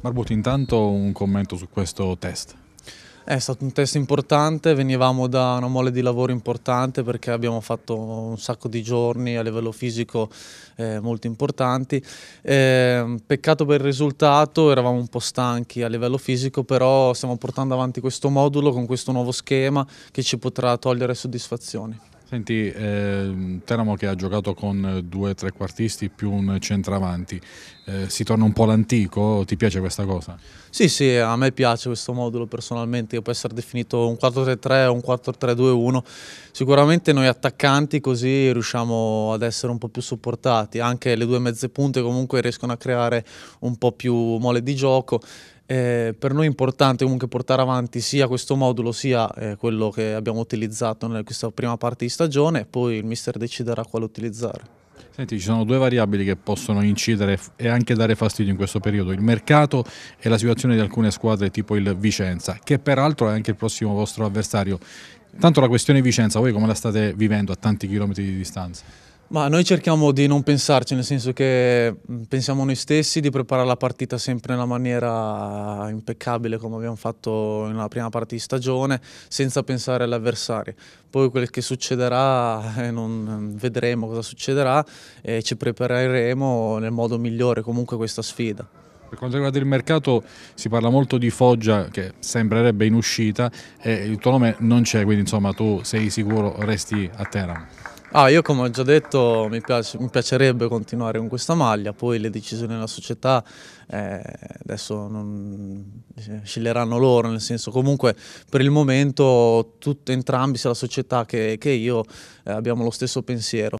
Marbuti, intanto un commento su questo test. È stato un test importante, venivamo da una mole di lavoro importante perché abbiamo fatto un sacco di giorni a livello fisico eh, molto importanti. Eh, peccato per il risultato, eravamo un po' stanchi a livello fisico, però stiamo portando avanti questo modulo con questo nuovo schema che ci potrà togliere soddisfazioni. Senti, eh, Teramo che ha giocato con eh, due trequartisti più un centravanti, eh, si torna un po' all'antico, ti piace questa cosa? Sì, sì, a me piace questo modulo personalmente, può essere definito un 4-3-3 o un 4-3-2-1. Sicuramente noi attaccanti così riusciamo ad essere un po' più supportati, anche le due mezze punte comunque riescono a creare un po' più mole di gioco eh, per noi è importante comunque portare avanti sia questo modulo sia eh, quello che abbiamo utilizzato in questa prima parte di stagione, poi il mister deciderà quale utilizzare. Senti, ci sono due variabili che possono incidere e anche dare fastidio in questo periodo, il mercato e la situazione di alcune squadre tipo il Vicenza, che peraltro è anche il prossimo vostro avversario. Tanto la questione Vicenza, voi come la state vivendo a tanti chilometri di distanza? Ma noi cerchiamo di non pensarci, nel senso che mm, pensiamo noi stessi di preparare la partita sempre nella maniera impeccabile come abbiamo fatto nella prima parte di stagione, senza pensare all'avversario. Poi quel che succederà eh, non, mm, vedremo cosa succederà e ci prepareremo nel modo migliore comunque questa sfida. Per quanto riguarda il mercato si parla molto di Foggia che sembrerebbe in uscita e il tuo nome non c'è, quindi insomma tu sei sicuro resti a Teramo. Ah, io come ho già detto mi, piace, mi, piacerebbe continuare con questa maglia, poi le decisioni della società eh, adesso non, eh, sceglieranno loro, nel senso comunque per il momento tutte, entrambi, sia la società che, che io, eh, abbiamo lo stesso pensiero,